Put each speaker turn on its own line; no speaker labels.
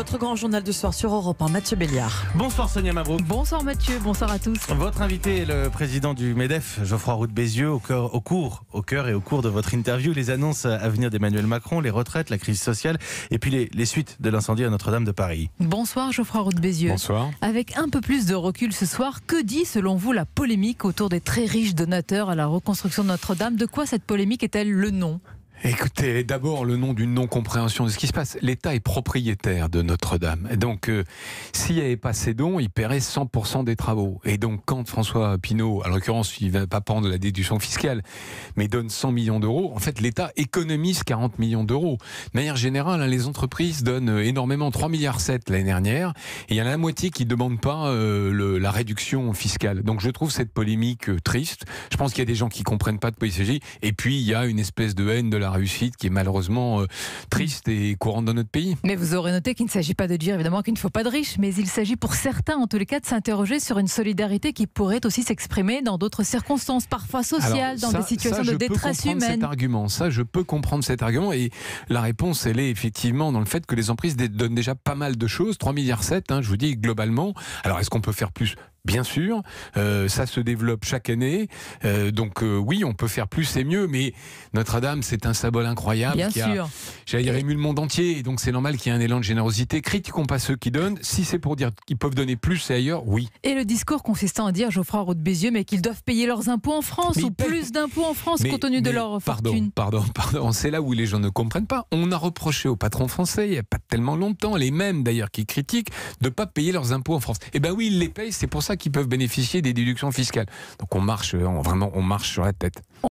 Votre grand journal de soir sur Europe 1, Mathieu Béliard. Bonsoir Sonia Mabrouk. Bonsoir Mathieu, bonsoir à tous.
Votre invité est le président du MEDEF, Geoffroy Roux de Bézieux, au, cœur, au, cours, au cœur et au cours de votre interview, les annonces à venir d'Emmanuel Macron, les retraites, la crise sociale et puis les, suites de l'incendie à Notre-Dame de Paris.
Bonsoir Geoffroy Roux de Bézieux. Bonsoir. Avec un peu plus de recul ce soir, que dit selon vous la polémique autour des très riches donateurs à la reconstruction de Notre-Dame De quoi cette polémique est-elle le nom
Écoutez, d'abord le nom d'une non-compréhension de ce qui se passe. L'État est propriétaire de Notre-Dame. Donc, euh, s'il n'y avait pas ces dons, il paierait 100% des travaux. Et donc, quand François Pinault, à l'occurrence, il ne va pas prendre la déduction fiscale, mais donne 100 millions d'euros, en fait, l'État économise 40 millions d'euros. De manière générale, hein, les entreprises donnent énormément, 3,7 milliards l'année dernière, et il y en a la moitié qui ne demande pas euh, la réduction fiscale. Donc, je trouve cette polémique euh, triste. Je pense qu'il y a des gens qui ne comprennent pas de quoi il s'agit. Et puis, il y a une espèce de haine de la réussite qui est malheureusement euh, triste et courante dans notre pays. Mais vous aurez noté
qu'il ne s'agit pas de dire évidemment qu'il ne faut pas de riches, mais il s'agit pour certains en tous les cas de s'interroger sur une solidarité qui pourrait aussi s'exprimer dans d'autres circonstances, parfois sociales, dans des situations de détresse humaine. Cet
argument, ça je peux comprendre cet argument et la réponse elle est effectivement dans le fait que les entreprises donnent déjà pas mal de choses, 3,7 milliards hein, je vous dis globalement. Alors est-ce qu'on peut faire plus bien sûr. Euh, ça se développe chaque année. Euh, donc euh, oui, on peut faire plus et mieux, mais Notre-Dame, c'est un symbole incroyable J'ai qui a, ému le monde entier. Et donc c'est normal qu'il y ait un élan de générosité. Critiquons pas ceux qui donnent. Si c'est pour dire qu'ils peuvent donner plus et ailleurs, oui.
Et le discours consistant à dire, Geoffroy Roux Bézieux, mais qu'ils doivent payer leurs impôts en France ou plus d'impôts en France compte tenu de leur pardon,
fortune. Pardon, pardon, c'est là où les gens ne comprennent pas. On a reproché aux patrons français, il n'y a pas tellement longtemps, les mêmes d'ailleurs qui critiquent, de ne pas payer leurs impôts en France. Eh bien oui, ils les payent, c'est pour ça qui peuvent bénéficier des déductions fiscales. Donc on marche, euh, vraiment, on marche sur la tête.